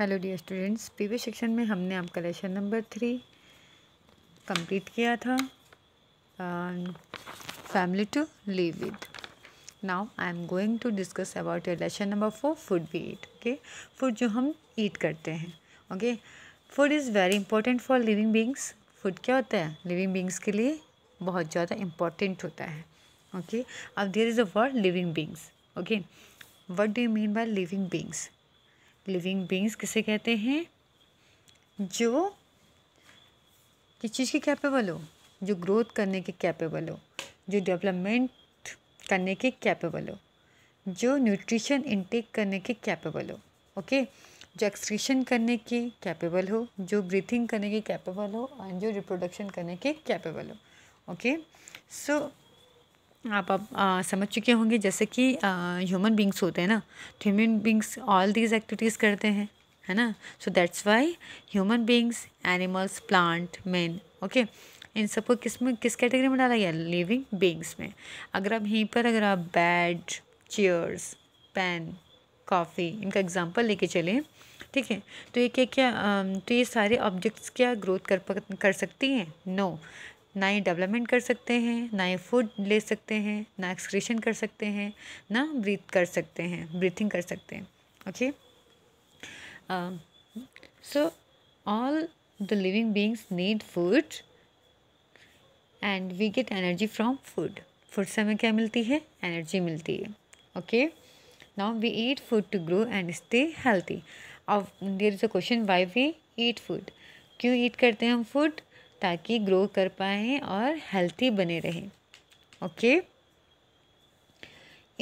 hello dear students previous section में हमने आपका लेसन नंबर थ्री कंप्लीट किया था family to live with now I am going to discuss about your lesson number four food we eat okay food जो हम eat करते हैं okay food is very important for living beings food क्या होता है living beings के लिए बहुत ज़्यादा इम्पॉर्टेंट होता है ओके अब there is a word living beings okay what do you mean by living beings living beings किसे कहते हैं जो किस चीज़ के कैपेबल हो जो ग्रोथ करने के कैपेबल हो जो डेवलपमेंट करने के कैपेबल हो जो न्यूट्रिशन इनटेक करने के कैपेबल हो ओके जो एक्सक्रीशन करने के कैपेबल हो जो ब्रीथिंग करने के कैपेबल हो एंड जो रिप्रोडक्शन करने के कैपेबल हो ओके सो आप आप आ, समझ चुके होंगे जैसे कि ह्यूमन बींग्स होते हैं ना तो human beings all these activities करते हैं है ना so that's why human beings animals plant man okay इन सबको किस में किस कैटेगरी में डाला गया लिविंग बींग्स में अगर आप यहीं पर अगर आप बेड चेयर्स पेन कॉफ़ी इनका एग्जाम्पल लेके चलें ठीक है तो ये क्या क्या तो ये सारे ऑब्जेक्ट्स क्या ग्रोथ कर कर सकती हैं नो ना ही डेवलपमेंट कर सकते हैं ना ही फूड ले सकते हैं ना एक्सक्रेशन कर सकते हैं ना ब्रीथ कर सकते हैं ब्रीथिंग कर सकते हैं okay so all the living beings need food and we get energy from food food से हमें क्या मिलती है एनर्जी मिलती है okay now we eat food to grow and stay healthy अब there is a question why we eat food क्यों eat करते हैं हम फूड ताकि ग्रो कर पाएँ और हेल्थी बने रहें okay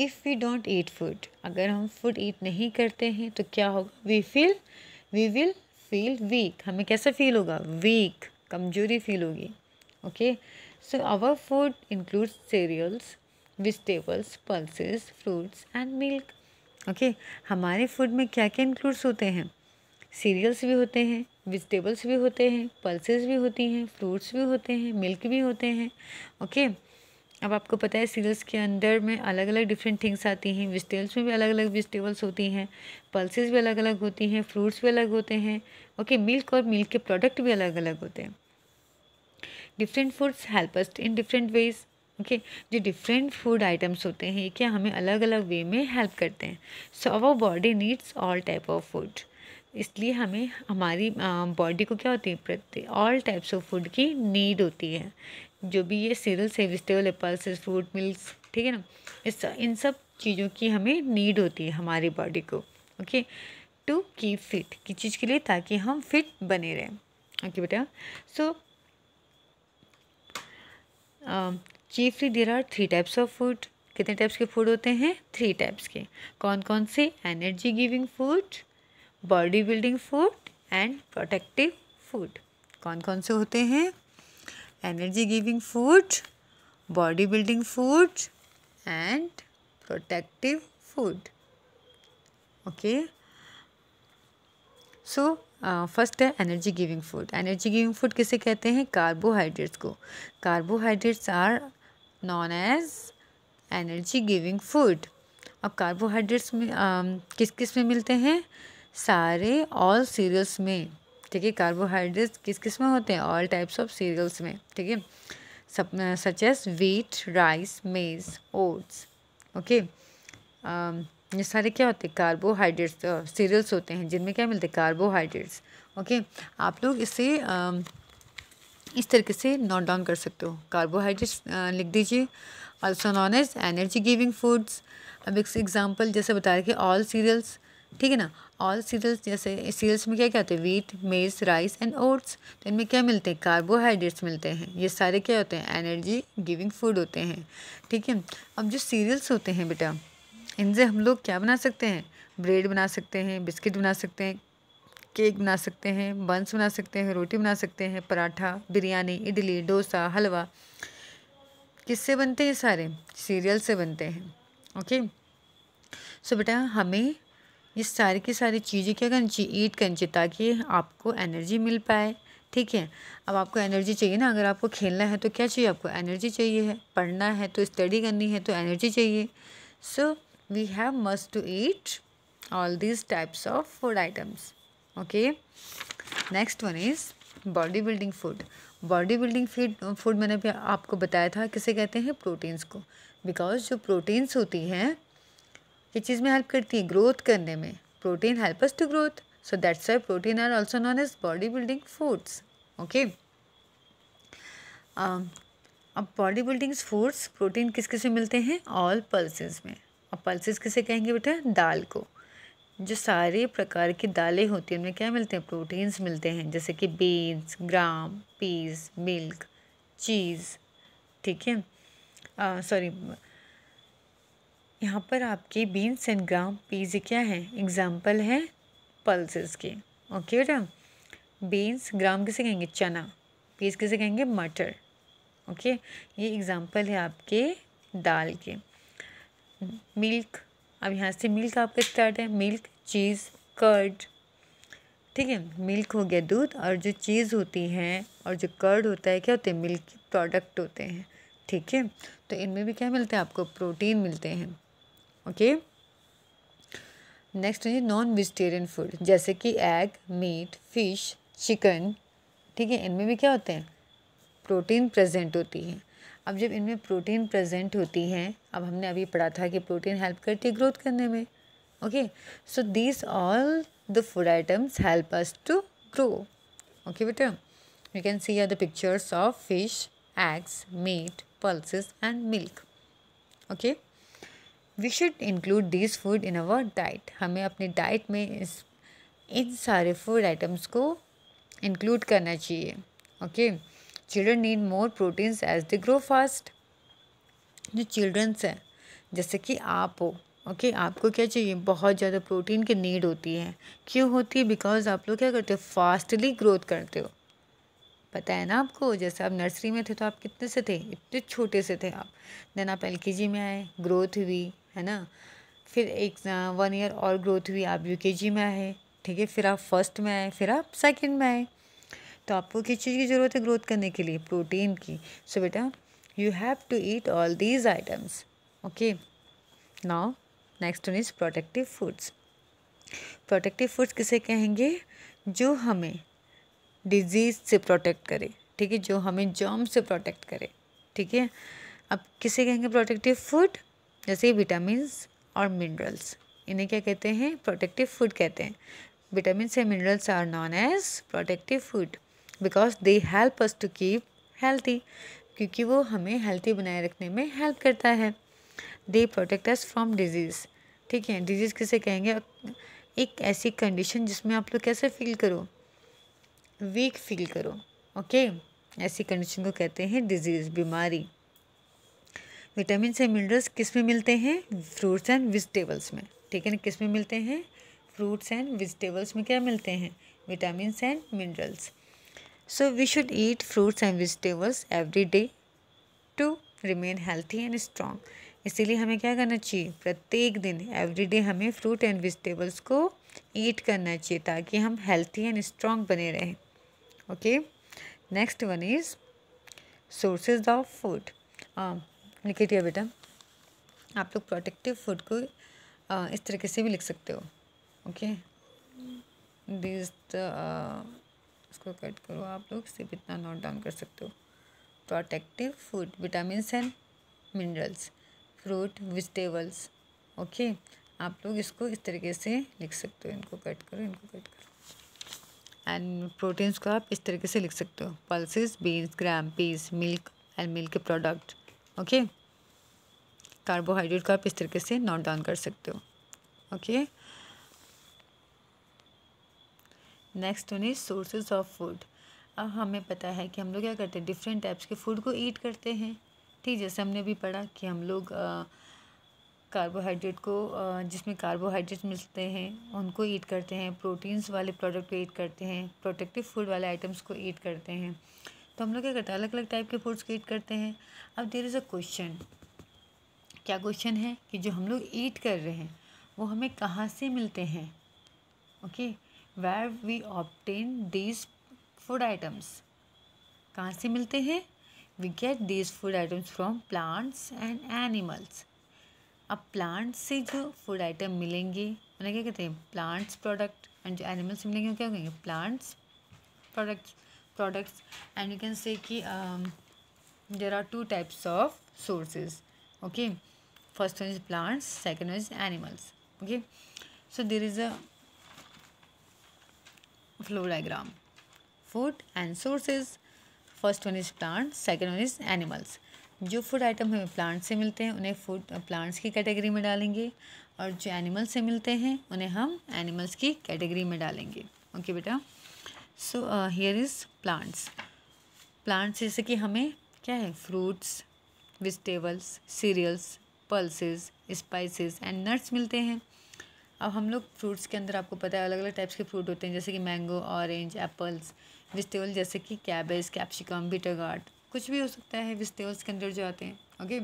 if we don't eat food अगर हम फूड ईट नहीं करते हैं तो क्या होगा we feel we will feel weak हमें कैसा फील होगा वीक कमजोरी फील होगी okay so our food includes cereals vegetables pulses fruits and milk okay हमारे फूड में क्या क्या इंक्लूड्स होते हैं सीरियल्स भी होते हैं वेजिटेबल्स भी होते हैं पल्सेस भी होती हैं फ्रूट्स भी होते हैं मिल्क भी होते हैं ओके अब आपको पता है सीरियल्स के अंदर में अलग अलग डिफरेंट थिंग्स आती हैं वेजिटेबल्स में भी अलग अलग वेजिटेबल्स होती हैं पल्सेस भी अलग अलग होती हैं फ्रूट्स भी अलग होते हैं ओके मिल्क और मिल्क के प्रोडक्ट भी अलग अलग होते हैं different foods help in different ways okay जो डिफरेंट फूड आइटम्स होते हैं ये क्या हमें अलग अलग वे में हेल्प करते हैं so our body needs all type of food इसलिए हमें हमारी बॉडी को क्या होती है प्रति ऑल टाइप्स ऑफ फूड की नीड होती है जो भी ये सीरल्स है वेजिटेबल एप्पल्स फ्रूट मिल्स ठीक है ना इस इन सब चीज़ों की हमें नीड होती है हमारी बॉडी को ओके टू कीप फिट की चीज़ के लिए ताकि हम फिट बने रहें ओके बेटा so chiefly there are three types of food कितने टाइप्स के फूड होते हैं थ्री टाइप्स के कौन कौन से energy giving food body building food and protective food कौन कौन से होते हैं energy giving food body building food and protective food okay so first है energy giving food energy giving food किसे कहते हैं कार्बोहाइड्रेट्स को carbohydrates are known as energy giving food अब कार्बोहाइड्रेट्स में um, किस किस में मिलते हैं सारे ऑल सीरियल्स में ठीक है कार्बोहाइड्रेट्स किस किस में होते हैं ऑल टाइप्स ऑफ सीरियल्स में ठीक है सब such as wheat rice maize oats okay ये सारे क्या होते हैं कार्बोहाइड्रेट्स सीरियल्स uh, होते हैं जिनमें क्या मिलते हैं कार्बोहाइड्रेट्स ओके आप लोग इसे आ, um, इस तरीके से नोट डाउन कर सकते हो कार्बोहाइड्रेट्स uh, लिख दीजिए also known as energy giving foods अब एक एग्जाम्पल जैसे बता रहे कि ऑल सीरियल्स ठीक है ना ऑल सीरियल्स जैसे सीरियल्स में क्या क्या होते हैं वीट मेज राइस एंड ओट्स तो इनमें क्या मिलते हैं कार्बोहाइड्रेट्स मिलते हैं ये सारे क्या होते हैं एनर्जी गिविंग फूड होते हैं ठीक है अब जो सीरियल्स होते हैं बेटा इनसे हम लोग क्या बना सकते हैं ब्रेड बना सकते हैं बिस्किट बना सकते हैं केक बना सकते हैं बंस बना सकते हैं रोटी बना सकते हैं पराठा बिरयानी इडली डोसा हलवा किससे बनते हैं सारे सीरियल से बनते हैं ओके सो बेटा हमें ये सारी की सारी चीज़ें क्या करनी चाहिए ईट करनी चाहिए ताकि आपको एनर्जी मिल पाए ठीक है अब आपको एनर्जी चाहिए ना अगर आपको खेलना है तो क्या चाहिए आपको एनर्जी चाहिए है पढ़ना है तो स्टडी करनी है तो एनर्जी चाहिए so we have must to eat all these types of food items okay next one is body building food body building feed food मैंने भी आपको बताया था किसे कहते हैं प्रोटीन्स को बिकॉज जो प्रोटीन्स होती हैं ये चीज़ में हेल्प करती है ग्रोथ करने में protein helps to growth so that's why protein are also known as body building foods okay अब बॉडी बिल्डिंग्स फूड्स प्रोटीन किस किस में मिलते हैं ऑल पल्सेस में अब पल्सेस किसे कहेंगे बेटा दाल को जो सारे प्रकार की दालें होती हैं उनमें क्या मिलते हैं प्रोटीन्स मिलते हैं जैसे कि beans gram peas milk cheese ठीक है सॉरी uh, यहाँ पर आपके बीन्स एंड ग्राम पीज क्या है एग्जाम्पल है पल्सेस के ओके बेटा बीन्स ग्राम किसे कहेंगे चना पीज किसे कहेंगे मटर ओके ये एग्ज़ाम्पल है आपके दाल के मिल्क अब यहाँ से मिल्क आपका स्टार्ट है मिल्क चीज़ कर्ड ठीक है मिल्क हो गया दूध और जो चीज़ होती है और जो कर्ड होता है क्या होते हैं मिल्क प्रोडक्ट होते हैं ठीक है तो इनमें भी क्या मिलता है आपको प्रोटीन मिलते हैं ओके नेक्स्ट है नॉन वेजिटेरियन फूड जैसे कि एग मीट फिश चिकन ठीक है इनमें भी क्या होते हैं प्रोटीन प्रेजेंट होती है अब जब इनमें प्रोटीन प्रेजेंट होती है अब हमने अभी पढ़ा था कि प्रोटीन हेल्प करती है ग्रोथ करने में okay so these all the food items help us to grow okay बेटा you can see here pictures of fish eggs meat meat and milk okay okay we should include this food in our diet हमें अपने diet में इस इन सारे food items को include करना चाहिए okay children need more proteins as they grow fast जो childrens हैं जैसे कि आप हो ओके okay, आपको क्या चाहिए बहुत ज़्यादा प्रोटीन की नीड होती है क्यों होती है बिकॉज आप लोग क्या करते हो फास्टली ग्रोथ करते हो पता है ना आपको जैसे आप नर्सरी में थे तो आप कितने से थे इतने छोटे से थे आप देन आप एल में आए ग्रोथ हुई है ना फिर एक वन ईयर और ग्रोथ हुई आप यू में आए ठीक है फिर आप फर्स्ट में आए फिर आप सेकंड में आए तो आपको किस चीज़ की ज़रूरत है ग्रोथ करने के लिए प्रोटीन की सो बेटा you have to eat all these items okay now next one is protective foods protective foods किसे कहेंगे जो हमें डिजीज़ से प्रोटेक्ट करे ठीक है जो हमें जॉम से प्रोटेक्ट करे ठीक है अब किसे कहेंगे प्रोटेक्टिव फूड जैसे विटामिन और मिनरल्स इन्हें क्या कहते हैं प्रोटेक्टिव फूड कहते हैं vitamin and minerals are known as protective food because they help us to keep healthy क्योंकि वो हमें हेल्थी बनाए रखने में हेल्प करता है they protect us from disease ठीक है डिजीज़ किसे कहेंगे एक ऐसी कंडीशन जिसमें आप लोग कैसे फील करो वीक फील करो ओके ऐसी कंडीशन को कहते हैं डिजीज़ बीमारी विटामिन से मिनरल्स किस में मिलते हैं फ्रूट्स एंड वेजिटेबल्स में ठीक है ना किस में मिलते हैं फ्रूट्स एंड वेजिटेबल्स में क्या मिलते हैं vitamin and minerals so we should eat fruits and vegetables every day to remain healthy and strong इसीलिए हमें क्या करना चाहिए प्रत्येक दिन एवरी डे हमें फ्रूट एंड वेजिटेबल्स को ईट करना चाहिए ताकि हम हेल्थी एंड स्ट्रॉन्ग बने रहें okay next one is sources of food लिखिए बेटा आप लोग प्रोटेक्टिव फूड को इस तरीके से भी लिख सकते हो ओके दिस इसको कट करो आप लोग सिर्फ इतना नोट डाउन कर सकते हो protective food vitamin and minerals fruit vegetables okay आप लोग इसको इस तरीके से लिख सकते हो इनको कट करो इनको कट करो एंड प्रोटीन्स को आप इस तरीके से लिख सकते हो pulses beans gram peas milk and milk के प्रोडक्ट ओके कार्बोहाइड्रेट को आप इस तरीके से नोट डाउन कर सकते हो ओके नेक्स्ट होने सोर्सेज ऑफ फूड अब हमें पता है कि हम लोग क्या करते हैं डिफरेंट टाइप्स के फूड को ईट करते हैं ठीक जैसे हमने अभी पढ़ा कि हम लोग कार्बोहाइड्रेट को जिसमें कार्बोहाइड्रेट मिलते हैं उनको ईट करते हैं प्रोटीन्स वाले प्रोडक्ट को ईट करते हैं प्रोटेक्टिव फूड वाले आइटम्स को ईट करते हैं तो हम लोग क्या करते हैं अलग अलग टाइप के फूड्स को ईट करते हैं अब देर इज़ अ क्वेश्चन क्या क्वेश्चन है कि जो हम लोग ईट कर रहे हैं वो हमें कहाँ से मिलते हैं okay where we obtain these food items कहाँ से मिलते हैं we get these food items from plants and animals अब प्लांट्स से जो फूड आइटम मिलेंगे उन्हें क्या कहते हैं प्लांट्स प्रोडक्ट एंड जो एनिमल्स मिलेंगे मिलेंगे क्या कहेंगे plants products products and you can say ki um, there are two types of sources okay first one is plants second one is animals okay so there is a flow diagram food and sources first one is plants second one is animals जो food item हमें plant से मिलते हैं उन्हें food plants की category में डालेंगे और जो एनिमल्स से मिलते हैं उन्हें हम एनिमल्स की कैटेगरी में डालेंगे ओके okay, बेटा so here is plants plants जैसे कि हमें क्या है fruits vegetables cereals pulses spices and nuts मिलते हैं अब हम लोग फ्रूट्स के अंदर आपको पता है अलग अलग टाइप्स के फ्रूट होते हैं जैसे कि मैंगो ऑरेंज एप्पल्स वेजिटेबल जैसे कि कैबेज कैप्सिकम बीटर गार्ड कुछ भी हो सकता है वेजिटेबल्स के अंदर जो आते हैं ओके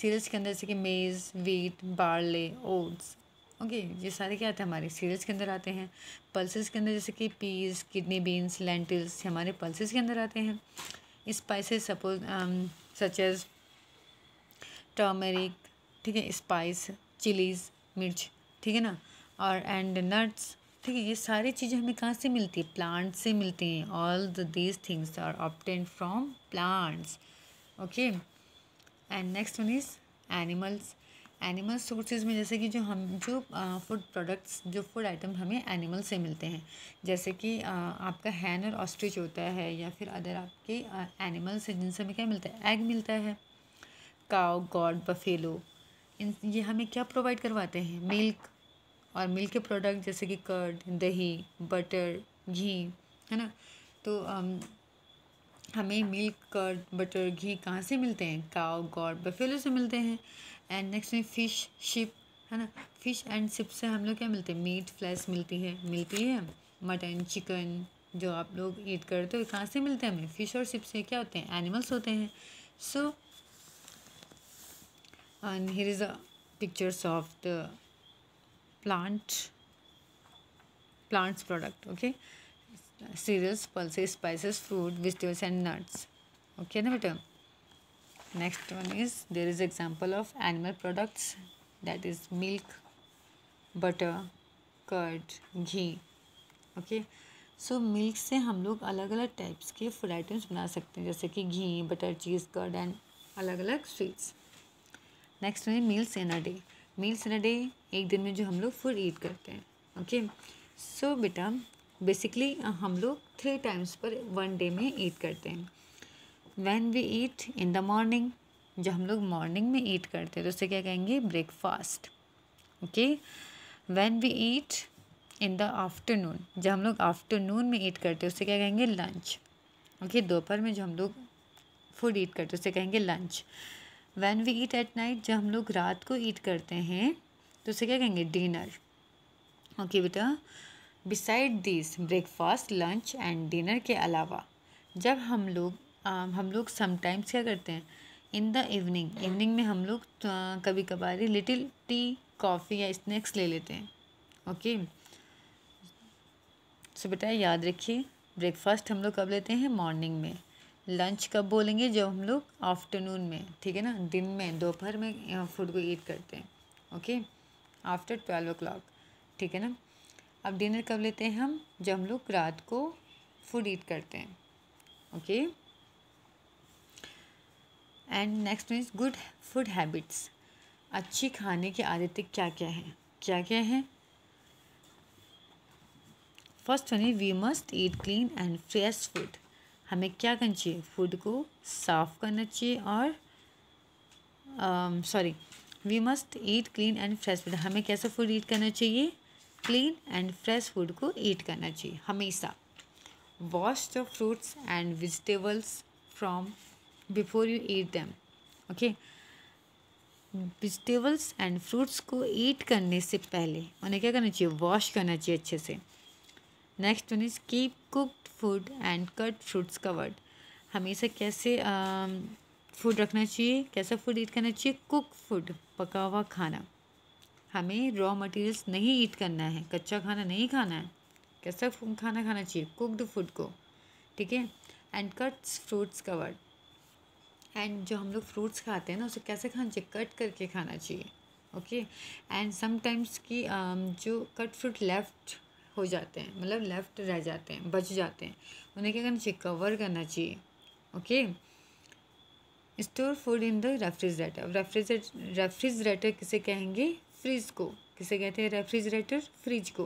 सीरियल्स के अंदर जैसे कि maize wheat barley oats okay okay, ये सारे क्या आते हैं हमारे सीरियल्स के अंदर आते हैं पल्सेस के अंदर जैसे कि पीस किडनी बीन्स लेंटिल्स हमारे पल्सेस के अंदर आते हैं spices suppose such as turmeric ठीक है स्पाइस चिलीज़ मिर्च ठीक है ना और एंड नट्स ठीक है ये सारी चीज़ें हमें कहाँ से मिलती है प्लांट से मिलती हैं all the these things are obtained from plants okay and next one is animals animal sources में जैसे कि जो हम जो फूड प्रोडक्ट्स जो फूड आइटम हमें एनिमल से मिलते हैं जैसे कि आ, आपका हैन और ऑस्ट्रिच होता है या फिर अदर आपके एनिमल्स हैं जिनसे हमें क्या मिलता है एग मिलता है काव गॉड बफेलो इन ये हमें क्या प्रोवाइड करवाते हैं मिल्क और मिल्क के प्रोडक्ट जैसे कि कर्ड दही बटर घी है ना तो हमें मिल्क कर्ड बटर घी कहाँ से मिलते हैं काव गॉड बफेलो से मिलते हैं एंड नेक्स्ट में फ़िश शिप है ना फ़िश एंड शिप से हम लोग क्या मिलते हैं मीट फ्लैश मिलती है मिलती है मटन चिकन जो आप लोग ईट करते हो कहाँ से मिलते हैं हमें फ़िश और शिप से क्या होते हैं एनिमल्स होते हैं so and is a the pictures of the plant plants product okay cereals pulse spices fruit vegetables and nuts okay ना बेटा next one is there is example of animal products that is milk butter curd ghee okay so milk से हम लोग अलग अलग types के food items बना सकते हैं जैसे कि ghee butter cheese curd and अलग अलग sweets next one meals in a day meals in a day एक दिन में जो हम लोग फूड ईट करते हैं ओके सो बेटा बेसिकली uh, हम लोग three times per one day में ईट करते हैं when we eat in the morning जो हम लोग मॉर्निंग में ईट करते हैं तो उसे क्या कहेंगे breakfast okay when we eat in the afternoon जो हम लोग आफ्टरनून में ईट करते हैं उसे क्या कहेंगे लंच ओके दोपहर में जो हम लोग फूड ईट करते हैं उसे कहेंगे lunch when we eat at night जब हम लोग रात को ईट करते हैं तो उसे क्या कहेंगे डिनर ओके बेटा beside this breakfast lunch and dinner के अलावा जब हम लोग हम लोग समटाइम्स क्या करते हैं इन द इवनिंग इवनिंग में हम लोग कभी कभार लिटिल टी कॉफ़ी या स्नैक्स ले लेते हैं ओके सो बेटा याद रखिए ब्रेकफास्ट हम लोग कब लेते हैं मॉर्निंग में लंच कब बोलेंगे जब हम लोग आफ्टरनून में ठीक है ना दिन में दोपहर में फूड को ईट करते हैं okay after twelve o'clock ठीक है ना अब डिनर कब लेते हैं हम जब हम लोग रात को फूड ईट करते हैं okay and next is good food habits अच्छी खाने की आदतें क्या क्या हैं क्या क्या हैं first one we must eat clean and fresh food हमें क्या करना चाहिए फूड को साफ़ करना चाहिए और sorry we must eat clean and fresh food हमें कैसा फूड ईट करना चाहिए क्लीन एंड फ्रेश फूड को ईट करना चाहिए हमेशा wash the fruits and vegetables from before you eat them okay vegetables and fruits को ईट करने से पहले उन्हें क्या करना चाहिए वॉश करना चाहिए अच्छे से next one is keep cooked food and cut fruits covered हमेशा कैसे फूड रखना चाहिए कैसा फूड ईट करना चाहिए कुक फूड पका हुआ खाना हमें रॉ मटेरियल्स नहीं ईट करना है कच्चा खाना नहीं खाना है कैसा खाना खाना चाहिए कुकड फूड को ठीक है and cuts fruits covered and जो हम लोग फ्रूट्स खाते हैं ना उसे कैसे खाना चाहिए कट करके खाना चाहिए ओके एंड समटाइम्स की जो कट फ्रूट लेफ्ट हो जाते हैं मतलब लेफ्ट रह जाते हैं बच जाते हैं उन्हें क्या करना चाहिए कवर करना चाहिए okay store food in the refrigerator refrigerator किसे कहेंगे फ्रिज को किसे कहते हैं रेफ्रिजरेटर फ्रिज को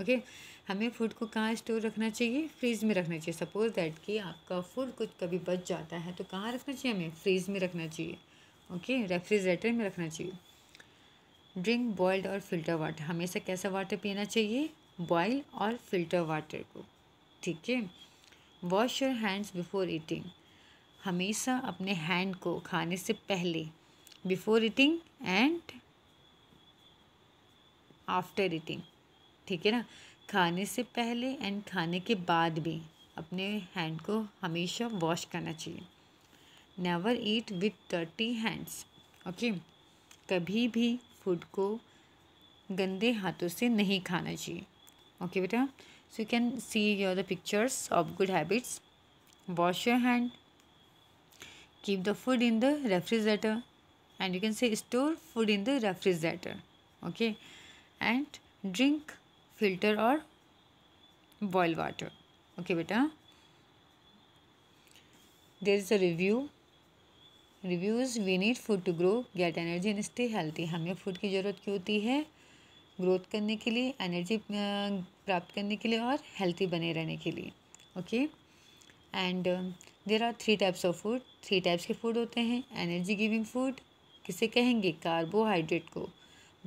ओके हमें फूड को कहाँ स्टोर रखना चाहिए फ्रीज़ में रखना चाहिए सपोज दैट कि आपका फूड कुछ कभी बच जाता है तो कहाँ रखना चाहिए हमें फ्रीज़ में रखना चाहिए ओके रेफ्रिजरेटर में रखना चाहिए ड्रिंक बॉयल्ड और फिल्टर वाटर हमेशा कैसा वाटर पीना चाहिए बॉयल और फिल्टर वाटर को ठीक है wash your hands before eating हमेशा अपने हैंड को खाने से पहले before eating and after eating ठीक है ना खाने से पहले एंड खाने के बाद भी अपने हैंड को हमेशा वॉश करना चाहिए never eat with dirty hands okay कभी भी फूड को गंदे हाथों से नहीं खाना चाहिए ओके बेटा so you can see your the pictures of good habits wash your hand keep the food in the refrigerator and you can say food in the refrigerator okay okay and drink filter और boil water okay बेटा there is a review reviews we need food to grow get energy and stay healthy हमें food की ज़रूरत क्यों होती है growth करने के लिए एनर्जी प्राप्त करने के लिए और हेल्थी बने रहने के लिए okay and there are three types of food three types के फूड होते हैं एनर्जी गिविंग फूड किसे कहेंगे कार्बोहाइड्रेट को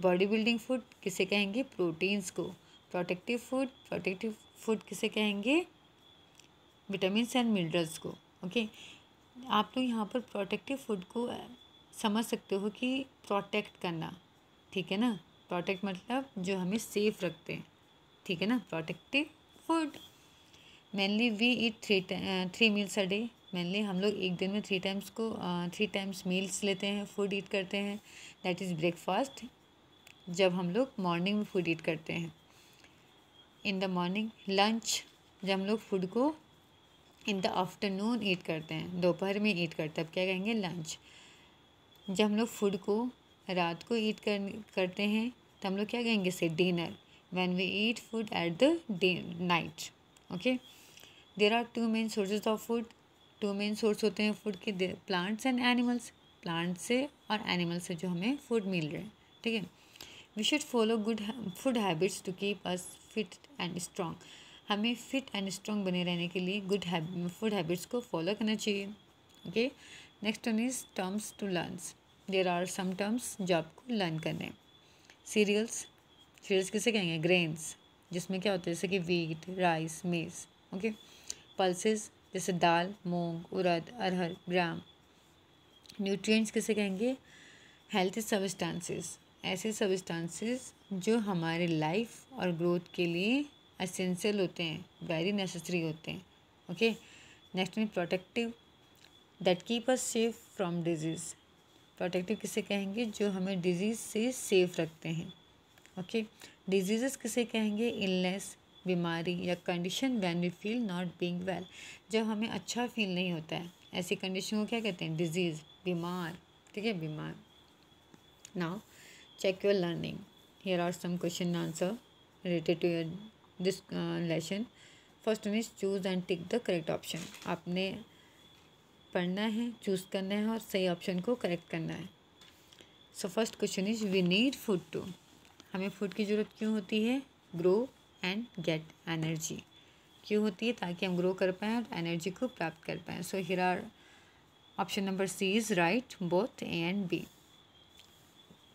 बॉडी बिल्डिंग फूड किसे कहेंगे प्रोटीन्स को प्रोटेक्टिव फूड प्रोटेक्टिव फूड किसे कहेंगे विटामिन एंड मिनरल्स को ओके आप लोग यहाँ पर प्रोटेक्टिव फूड को समझ सकते हो कि प्रोटेक्ट करना ठीक है ना प्रोटेक्ट मतलब जो हमें सेफ रखते हैं ठीक है ना protective food mainly we eat three three meals a day mainly हम लोग एक दिन में थ्री टाइम्स को थ्री टाइम्स मील्स लेते हैं फूड ईट करते हैं दैट इज़ ब्रेकफास्ट जब हम लोग मॉर्निंग में फूड ईट करते हैं इन द मॉर्निंग लंच जब हम लोग फूड को इन द आफ्टरनून ईट करते हैं दोपहर में ईट करते हैं अब क्या कहेंगे लंच जब हम लोग फूड को रात को ईट कर करते हैं तो हम लोग क्या कहेंगे इसे dinner when we eat food at the day night okay there are two main sources of food two main sources होते हैं फूड के प्लांट्स एंड एनिमल्स प्लांट्स से और एनिमल से जो हमें फूड मिल रहे हैं ठीक है we should follow good food habits to keep us fit and strong हमें फिट एंड स्ट्रांग बने रहने के लिए गुड फूड हैबिट्स को फॉलो करना चाहिए okay next one is terms to learn there are some terms जो आपको लर्न करने सीरियल्स सीरियल्स किसे कहेंगे ग्रेन्स जिसमें क्या होता है जैसे कि wheat rice maize okay pulses जैसे दाल मूंग उड़द अरहर ग्राम न्यूट्रिएंट्स किसे कहेंगे हेल्थ सबस्टांसेस ऐसे सब्सटेंसेस जो हमारे लाइफ और ग्रोथ के लिए असेंशियल होते हैं वेरी नेसेसरी होते हैं ओके नेक्स्ट में protective that keep us safe from diseases protective किसे कहेंगे जो हमें डिजीज़ से सेफ रखते हैं ओके डिजीज़ किसे कहेंगे इलनेस बीमारी या condition when we feel not being well जब हमें अच्छा फील नहीं होता है ऐसी कंडीशन को क्या कहते हैं डिजीज़ बीमार ठीक है बीमार now check your learning here are some question answer related to your this uh, lesson first one is choose and tick the correct option आपने पढ़ना है चूज़ करना है और सही ऑप्शन को करेक्ट करना है so first question is we need food to हमें फूड की ज़रूरत क्यों होती है ग्रो एंड गेट एनर्जी क्यों होती है ताकि हम ग्रो कर पाएँ और एनर्जी को प्राप्त कर पाएँ so here are option number C is right both A and B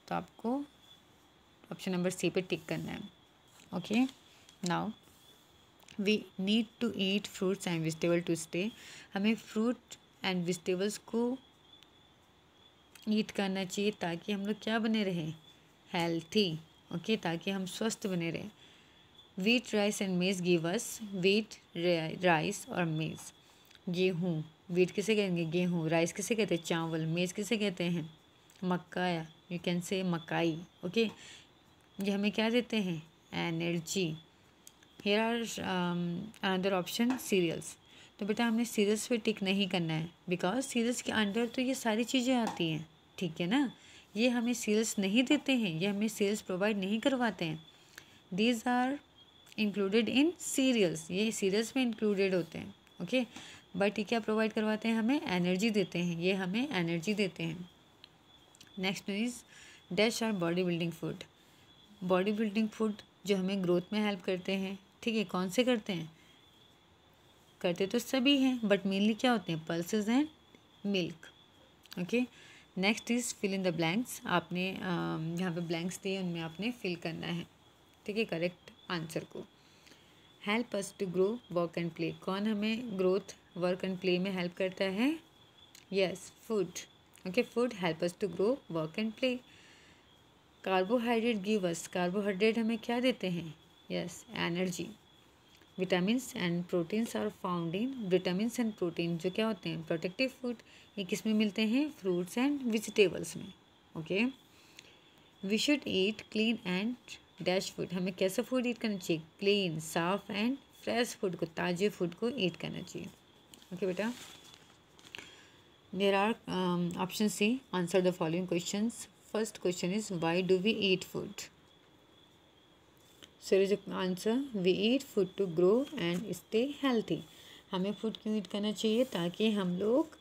तो आपको ऑप्शन नंबर सी पे टिक करना है okay now we need to eat fruits and vegetable to stay हमें फ्रूट एंड वेजिटेबल्स को ईट करना चाहिए ताकि हम लोग क्या बने रहें हेल्थी ओके ताकि हम स्वस्थ बने रहें wheat rice and maize give us wheat rice और मेज गेहूँ वीट किसे कहेंगे गेहूँ राइस किसे कहते हैं चावल मेज किसे कहते हैं मक्का या यू कैन से मकाई ओके ये हमें क्या देते हैं energy here are another option cereals तो बेटा हमने सीरियल्स पे टिक नहीं करना है बिकॉज सीरियल्स के अंडर तो ये सारी चीज़ें आती हैं ठीक है ना ये हमें सीरियल्स नहीं देते हैं ये हमें सीरियल्स प्रोवाइड नहीं करवाते हैं these are included in cereals ये सीरियल्स में इंक्लूडेड होते हैं ओके बट ये क्या प्रोवाइड करवाते हैं हमें एनर्जी देते हैं ये हमें एनर्जी देते हैं next is dash are body building food body building food जो हमें ग्रोथ में हेल्प करते हैं ठीक है कौन से करते हैं करते तो सभी हैं बट मेनली क्या होते हैं pulses and milk okay next is fill in the blanks आपने यहाँ पे ब्लैंक्स दिए उनमें आपने फिल करना है ठीक है करेक्ट आंसर को help us to grow work and play कौन हमें ग्रोथ वर्क एंड प्ले में हेल्प करता है yes food okay food help us to grow work and play carbohydrate give us carbohydrate हमें क्या देते हैं yes energy vitamins and proteins are found in vitamins and protein जो क्या होते हैं प्रोटेक्टिव फूड ye किस में मिलते हैं फ्रूट्स एंड वेजिटेबल्स में okay we should eat clean and dash food हमें कैसा फूड ईट करना चाहिए क्लीन साफ एंड फ्रेश फूड को ताज़े फूड को ईट करना चाहिए ओके okay, बेटा there are option C answer the following question first question is why do we eat food food is answer we eat food to grow and stay healthy हमें food क्यों eat करना चाहिए ताकि हम लोग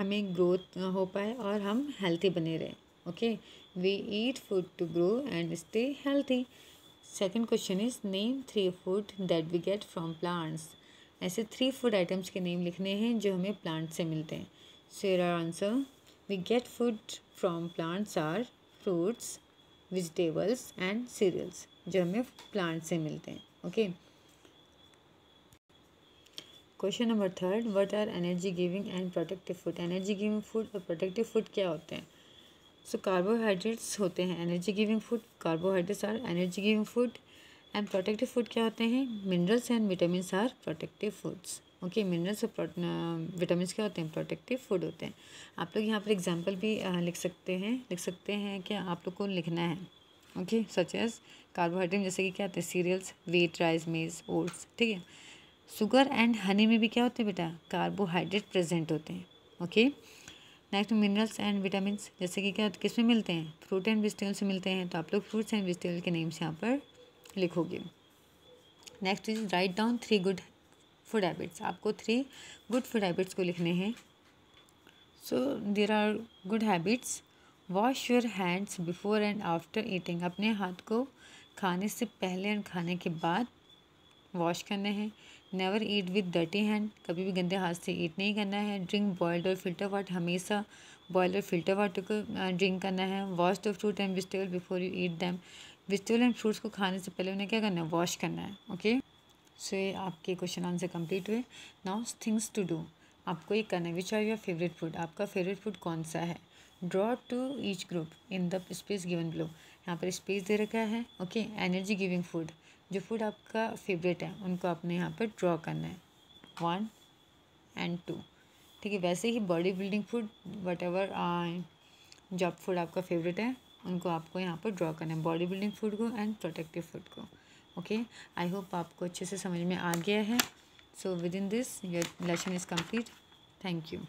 हमें growth हो पाए और हम हेल्थी बने रहें okay we eat food to grow and stay healthy second question is name three food that we get from plants ऐसे थ्री फूड आइटम्स के नेम लिखने हैं जो हमें प्लांट से मिलते हैं so your answer we get food from plants are fruits vegetables and cereals जो हमें प्लांट से मिलते हैं okay question number third what are energy giving and protective food energy giving food और प्रोटेक्टिव फूड क्या होते हैं सो कार्बोहाइड्रेट्स होते हैं energy giving food carbohydrates are energy giving food and protective food क्या होते हैं minerals and vitamin are protective foods okay minerals और विटामिन क्या होते हैं प्रोटेक्टिव फूड होते हैं आप लोग यहाँ पर एग्जाम्पल भी लिख सकते हैं लिख सकते हैं कि आप लोग को लिखना है ओके सच एज कार्बोहाइड्रेट जैसे कि क्या होते हैं cereals wheat rice maize oats ठीक है शुगर एंड हनी में भी क्या होते हैं बेटा कार्बोहाइड्रेट प्रेजेंट होते हैं okay next minerals and vitamin जैसे कि क्या किस में मिलते हैं फ्रूट एंड वेजिटेबल से मिलते हैं तो आप लोग फ्रूट्स एंड वेजिटेबल के नेम्स यहाँ पर लिखोगे next is write down three good food habits आपको थ्री गुड फूड हैबिट्स को लिखने हैं so there are good habits wash your hands before and after eating अपने हाथ को खाने से पहले एंड खाने के बाद वॉश करने हैं never eat with dirty hand कभी भी गंदे हाथ से ईट नहीं करना है ड्रिंक बॉयल्ड और फिल्टर वाटर हमेशा बॉयल्ड और फिल्टर वाटर को ड्रिंक करना है wash the fruit and vegetable before you eat them vegetable and fruits को खाने से पहले उन्हें क्या करना है वॉश करना है ओके सो ये आपके क्वेश्चन आंसर कंप्लीट हुए नाउ थिंग्स टू डू आपको ये करना है which are your favourite food आपका फेवरेट फूड कौन सा है draw to each group in the space given below यहाँ पर स्पेस दे रखा है ओके एनर्जी गिविंग फूड जो फूड आपका फेवरेट है उनको आपने यहाँ पर ड्रॉ करना है वन एंड टू ठीक है वैसे ही body building food whatever job food आपका फेवरेट है उनको आपको यहाँ पर ड्रॉ करना है बॉडी बिल्डिंग फूड को एंड प्रोटेक्टिव फूड को ओके आई होप आपको अच्छे से समझ में आ गया है so within this your lesson is complete thank you